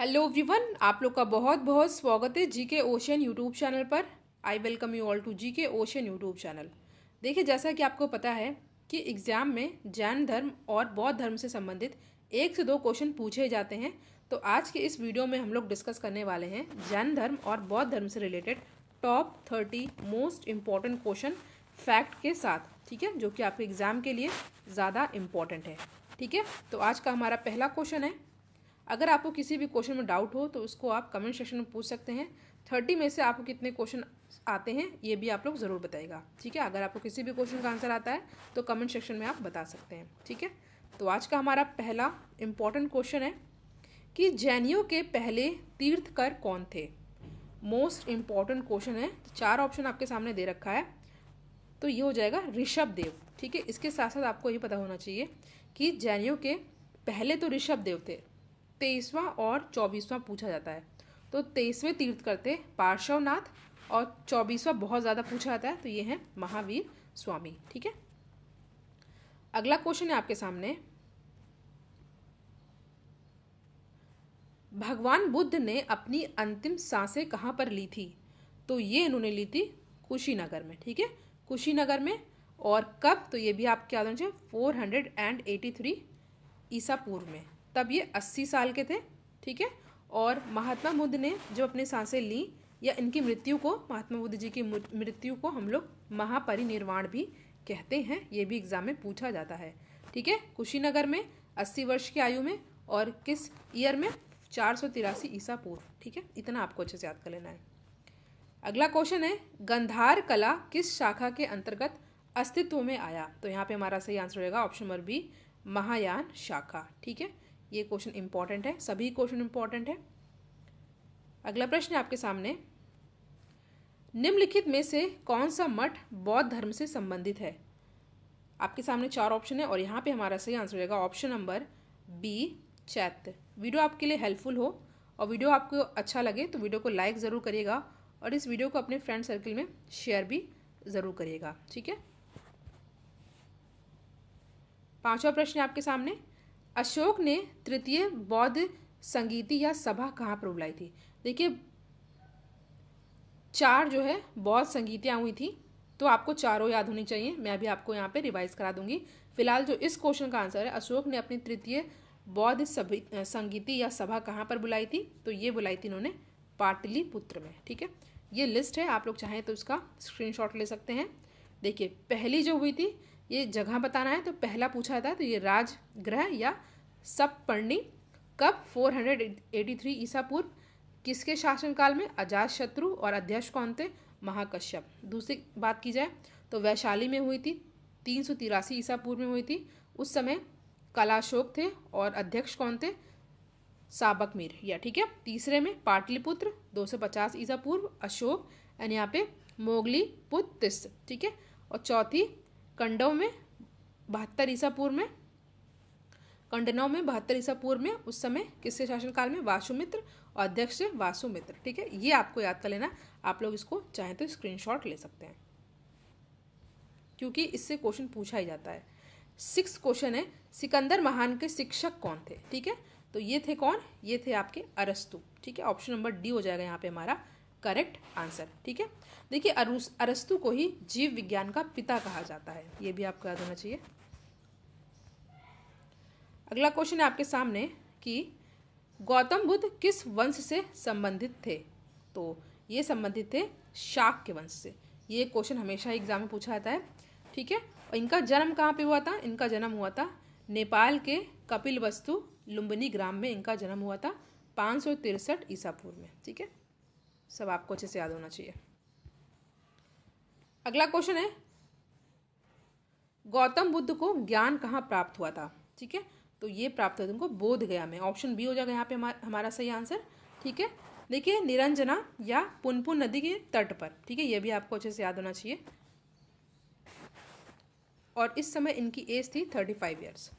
hello everyone आप लोग का बहुत बहुत स्वागत है जी के ओशन यूट्यूब चैनल पर I welcome you all to G K ocean YouTube channel देखिए जैसा कि आपको पता है कि एग्ज़ाम में जैन धर्म और बौद्ध धर्म से संबंधित एक से दो क्वेश्चन पूछे जाते हैं तो आज के इस वीडियो में हम लोग डिस्कस करने वाले हैं जैन धर्म और बौद्ध धर्म से related top thirty most important question fact के साथ ठीक है जो कि आपके एग्ज़ाम के लिए ज़्यादा इम्पॉर्टेंट है ठीक है तो आज का हमारा पहला क्वेश्चन है अगर आपको किसी भी क्वेश्चन में डाउट हो तो उसको आप कमेंट सेक्शन में पूछ सकते हैं थर्टी में से आपको कितने क्वेश्चन आते हैं ये भी आप लोग ज़रूर बताएगा ठीक है अगर आपको किसी भी क्वेश्चन का आंसर आता है तो कमेंट सेक्शन में आप बता सकते हैं ठीक है तो आज का हमारा पहला इम्पॉर्टेंट क्वेश्चन है कि जैनियों के पहले तीर्थकर कौन थे मोस्ट इम्पॉर्टेंट क्वेश्चन है तो चार ऑप्शन आपके सामने दे रखा है तो ये हो जाएगा ऋषभ देव ठीक है इसके साथ साथ आपको ये पता होना चाहिए कि जैनियों के पहले तो ऋषभ देव थे तेईसवां और चौबीसवां पूछा जाता है तो तेईसवें तीर्थ करते पार्श्वनाथ और चौबीसवां बहुत ज़्यादा पूछा जाता है तो ये हैं महावीर स्वामी ठीक है अगला क्वेश्चन है आपके सामने भगवान बुद्ध ने अपनी अंतिम सांसें कहाँ पर ली थी तो ये इन्होंने ली थी कुशीनगर में ठीक है कुशीनगर में और कब तो ये भी आप क्या four hundred and eighty three ईसा पूर्व में तब ये अस्सी साल के थे ठीक है और महात्मा बुद्ध ने जो अपनी सांसें ली या इनकी मृत्यु को महात्मा बुद्ध जी की मृत्यु को हम लोग महापरिनिर्वाण भी कहते हैं ये भी एग्जाम में पूछा जाता है ठीक है कुशीनगर में अस्सी वर्ष की आयु में और किस ईयर में चार सौ तिरासी ईसा पूर्व ठीक है इतना आपको अच्छे से याद कर लेना है अगला क्वेश्चन है गंधार कला किस शाखा के अंतर्गत अस्तित्व में आया तो यहाँ पे हमारा सही आंसर रहेगा ऑप्शन नंबर बी महायान शाखा ठीक है ये क्वेश्चन इंपॉर्टेंट है सभी क्वेश्चन इंपॉर्टेंट है अगला प्रश्न आपके सामने निम्नलिखित में से कौन सा मठ बौद्ध धर्म से संबंधित है आपके सामने चार ऑप्शन है और यहाँ पे हमारा सही आंसर रहेगा option number B chaitya video आपके लिए हेल्पफुल हो और वीडियो आपको अच्छा लगे तो वीडियो को लाइक ज़रूर करिएगा और इस वीडियो को अपने फ्रेंड सर्कल में शेयर भी ज़रूर करिएगा ठीक है पांचवा प्रश्न आपके सामने अशोक ने तृतीय बौद्ध संगीति या सभा कहाँ पर बुलाई थी देखिए चार जो है बौद्ध संगीतियाँ हुई थी तो आपको चारों याद होनी चाहिए मैं अभी आपको यहाँ पे रिवाइज करा दूंगी फिलहाल जो इस क्वेश्चन का आंसर है अशोक ने अपनी तृतीय बौद्ध संगीति या सभा कहाँ पर बुलाई थी तो ये बुलाई थी इन्होंने पाटलिपुत्र में ठीक है ये लिस्ट है आप लोग चाहें तो उसका स्क्रीनशॉट ले सकते हैं देखिए पहली जो हुई थी ये जगह बताना है तो पहला पूछा था तो ये ग्रह या पर्णी कब 483 ईसा पूर्व किसके शासनकाल में अजात शत्रु और अध्यक्ष कौन थे महाकश्यप दूसरी बात की जाए तो वैशाली में हुई थी तीन सौ तिरासी ईसा पूर्व में हुई थी उस समय कलाशोक थे और अध्यक्ष कौन थे साबक मीर या ठीक है तीसरे में पाटलिपुत्र 250 ईसा पूर्व अशोक एंड यहाँ पे मोगली पुत्र ठीक है और चौथी कंडव में बहत्तर ईसा पूर्व में कंडनव में बहत्तर ईसा पूर्व में उस समय किसके शासनकाल में वासुमित्र और अध्यक्ष वासुमित्र ठीक है ये आपको याद कर लेना आप लोग इसको चाहें तो स्क्रीनशॉट ले सकते हैं क्योंकि इससे क्वेश्चन पूछा ही जाता है सिक्स क्वेश्चन है सिकंदर महान के शिक्षक कौन थे ठीक है तो ये थे कौन ये थे आपके अरस्तु ठीक है ऑप्शन नंबर डी हो जाएगा यहाँ पे हमारा करेक्ट आंसर ठीक है देखिए अरुस अरस्तु को ही जीव विज्ञान का पिता कहा जाता है ये भी आपको याद होना चाहिए अगला क्वेश्चन है आपके सामने कि गौतम बुद्ध किस वंश से संबंधित थे तो ये संबंधित थे शाक के वंश से ये क्वेश्चन हमेशा एग्जाम में पूछा जाता है ठीक है और इनका जन्म कहाँ पे हुआ था इनका जन्म हुआ था नेपाल के कपिल वस्तु लुम्बनी ग्राम में इनका जन्म हुआ था पाँच सौ तिरसठ ईसा पूर्व में ठीक है सब आपको अच्छे से याद होना चाहिए अगला क्वेश्चन है गौतम बुद्ध को ज्ञान कहाँ प्राप्त हुआ था ठीक है तो ये प्राप्त हुआ तुमको बोध गया में ऑप्शन बी हो जाएगा यहाँ पे हमारा सही आंसर ठीक है देखिए निरंजना या पुनपुन नदी के तट पर ठीक है ये भी आपको अच्छे से याद होना चाहिए और इस समय इनकी एज थी थर्टी फाइव ईयर्स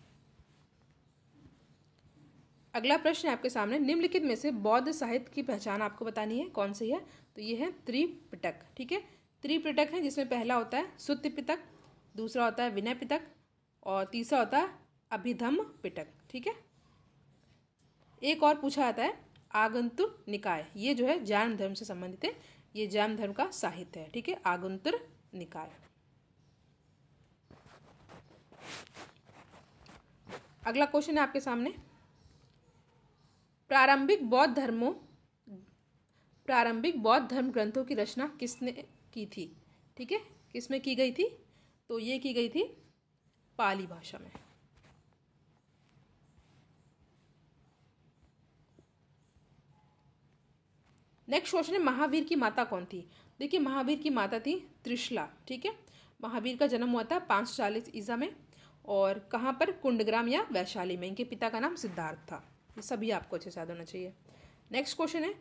अगला प्रश्न है आपके सामने निम्नलिखित में से बौद्ध साहित्य की पहचान आपको बतानी है कौन सी है तो ये है त्रिपिटक ठीक है त्रिपिटक है जिसमें पहला होता है सुत्य पितक दूसरा होता है विनय पितक और तीसरा होता है अभिधम पिटक ठीक है एक और पूछा जाता है आगंतुर निकाय ये जो है जैन धर्म से संबंधित है ये जैन धर्म का साहित्य है ठीक है आगंतुर निकाय अगला क्वेश्चन है आपके सामने प्रारंभिक बौद्ध धर्मों प्रारंभिक बौद्ध धर्म ग्रंथों की रचना किसने की थी ठीक है किसमें की गई थी तो ये की गई थी पाली भाषा में नेक्स्ट क्वेश्चन है महावीर की माता कौन थी देखिए महावीर की माता थी त्रिशला ठीक है महावीर का जन्म हुआ था पाँच सौ चालीस ईसा में और कहाँ पर कुंडग्राम या वैशाली में इनके पिता का नाम सिद्धार्थ था ये सभी आपको अच्छे से याद होना चाहिए नेक्स्ट क्वेश्चन है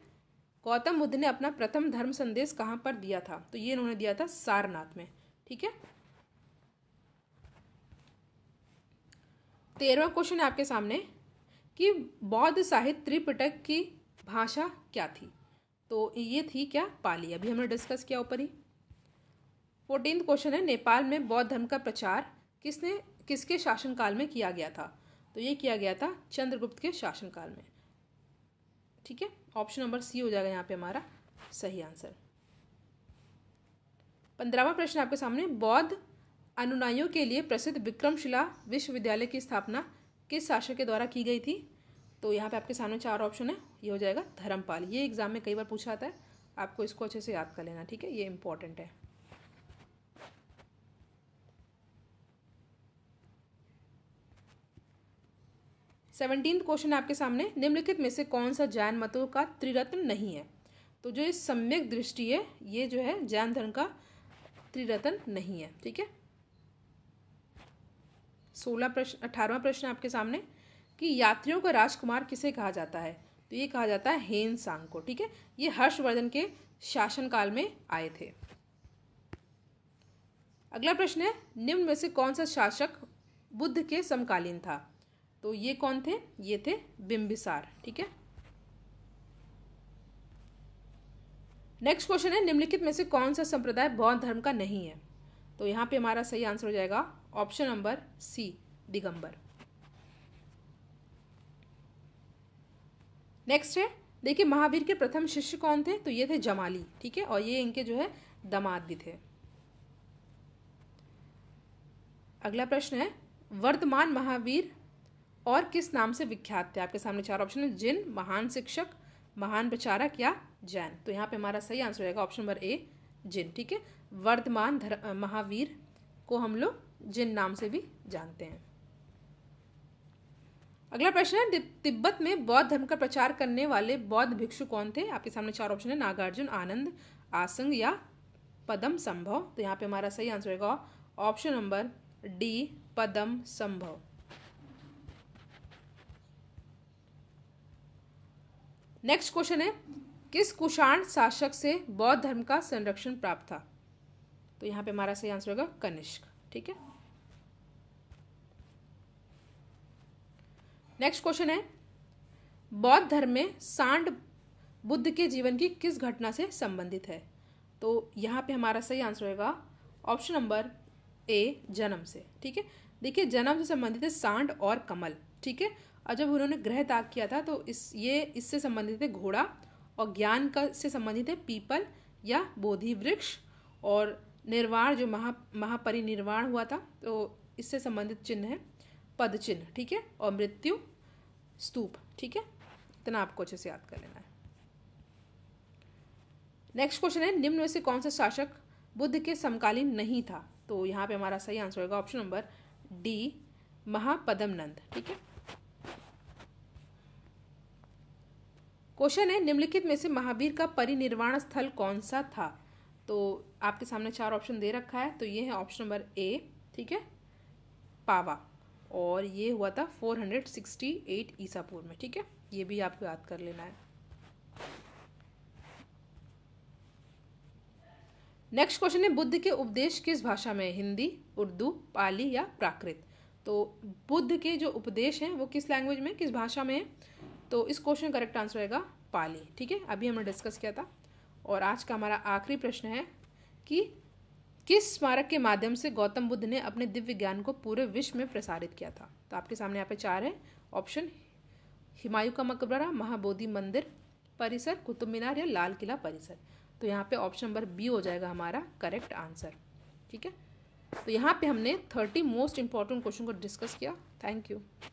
गौतम बुद्ध ने अपना प्रथम धर्म संदेश कहाँ पर दिया था तो ये इन्होंने दिया था सारनाथ में ठीक है तो तेरहवा क्वेश्चन है आपके सामने कि बौद्ध साहित्य त्रिपिटक की भाषा क्या थी तो ये थी क्या पाली अभी हमने डिस्कस किया ऊपर ही फोर्टीन क्वेश्चन है नेपाल में बौद्ध धर्म का प्रचार किसने किसके शासनकाल में किया गया था तो ये किया गया था चंद्रगुप्त के शासनकाल में ठीक है ऑप्शन नंबर सी हो जाएगा यहाँ पे हमारा सही आंसर पंद्रहवा प्रश्न आपके सामने बौद्ध अनुनायों के लिए प्रसिद्ध विक्रमशिला विश्वविद्यालय की स्थापना किस शासक के द्वारा की गई थी तो यहाँ पे आपके सामने चार ऑप्शन है ये हो जाएगा धर्मपाल ये एग्जाम में कई बार पूछा आता है आपको इसको अच्छे से याद कर लेना ठीक है ये इंपॉर्टेंट है सेवनटीन क्वेश्चन आपके सामने निम्नलिखित में से कौन सा जैन मतों का त्रिरत्न नहीं है तो जो इस सम्यक दृष्टि है ये जो है जैन धर्म का त्रिरत्न नहीं है ठीक है सोलह प्रश्न अठारवा प्रश्न आपके सामने कि यात्रियों का राजकुमार किसे कहा जाता है तो ये कहा जाता है हेन सांग को ठीक है ये हर्षवर्धन के शासनकाल में आए थे अगला प्रश्न है निम्न में से कौन सा शासक बुद्ध के समकालीन था तो ये कौन थे ये थे बिंबिसार ठीक है नेक्स्ट क्वेश्चन है निम्नलिखित में से कौन सा संप्रदाय बौद्ध धर्म का नहीं है तो यहाँ पे हमारा सही आंसर हो जाएगा option number C Digambar next है देखिए महावीर के प्रथम शिष्य कौन थे तो ये थे जमाली ठीक है और ये इनके जो है दमादि थे अगला प्रश्न है वर्तमान महावीर और किस नाम से विख्यात थे आपके सामने चार ऑप्शन है जिन महान शिक्षक महान प्रचारक या जैन तो यहाँ पे हमारा सही आंसर रहेगा ऑप्शन नंबर ए जिन ठीक है वर्धमान महावीर को हम लोग जिन नाम से भी जानते हैं अगला प्रश्न है तिब्बत में बौद्ध धर्म का प्रचार करने वाले बौद्ध भिक्षु कौन थे आपके सामने चार ऑप्शन है नागार्जुन आनंद आसंग या पदम संभव तो यहाँ पे हमारा सही आंसर रहेगा ऑप्शन नंबर डी पदम संभव नेक्स्ट क्वेश्चन है किस कुषाण शासक से बौद्ध धर्म का संरक्षण प्राप्त था तो यहाँ पे हमारा सही आंसर होगा कनिष्क ठीक है नेक्स्ट क्वेश्चन है बौद्ध धर्म में सांड बुद्ध के जीवन की किस घटना से संबंधित है तो यहाँ पे हमारा सही आंसर होगा ऑप्शन नंबर ए जन्म से ठीक है देखिए जन्म से संबंधित है सांड और कमल ठीक है और जब उन्होंने ग्रह त्याग किया था तो इस ये इससे संबंधित है घोड़ा और ज्ञान का से संबंधित है पीपल या बोधि वृक्ष और निर्वाण जो महा महापरिनिर्वाण हुआ था तो इससे संबंधित चिन्ह है पद चिन्ह ठीक है और मृत्यु स्तूप ठीक है इतना आपको अच्छे से याद कर लेना है नेक्स्ट क्वेश्चन है निम्न में से कौन सा शासक बुद्ध के समकालीन नहीं था तो यहाँ पे हमारा सही आंसर होगा ऑप्शन नंबर डी महापदमनंद ठीक है क्वेश्चन है निम्नलिखित में से महावीर का परिनिर्वाण स्थल कौन सा था तो आपके सामने चार ऑप्शन दे रखा है तो ये है ऑप्शन नंबर ए ठीक है पावा और ये हुआ था 468 पूर्व में ठीक है ये भी आपको याद कर लेना है नेक्स्ट क्वेश्चन है बुद्ध के उपदेश किस भाषा में हिंदी उर्दू पाली या प्राकृत तो बुद्ध के जो उपदेश हैं वो किस लैंग्वेज में किस भाषा में है तो इस क्वेश्चन का करेक्ट आंसर रहेगा पाली ठीक है अभी हमने डिस्कस किया था और आज का हमारा आखिरी प्रश्न है कि किस स्मारक के माध्यम से गौतम बुद्ध ने अपने दिव्य ज्ञान को पूरे विश्व में प्रसारित किया था तो आपके सामने यहाँ पे चार है ऑप्शन हिमायू का मकबरा महाबोधि मंदिर परिसर कुतुब मीनार या लाल किला परिसर तो यहाँ पे ऑप्शन नंबर बी हो जाएगा हमारा करेक्ट आंसर ठीक है तो यहाँ पे हमने थर्टी मोस्ट इंपॉर्टेंट क्वेश्चन को डिस्कस किया थैंक यू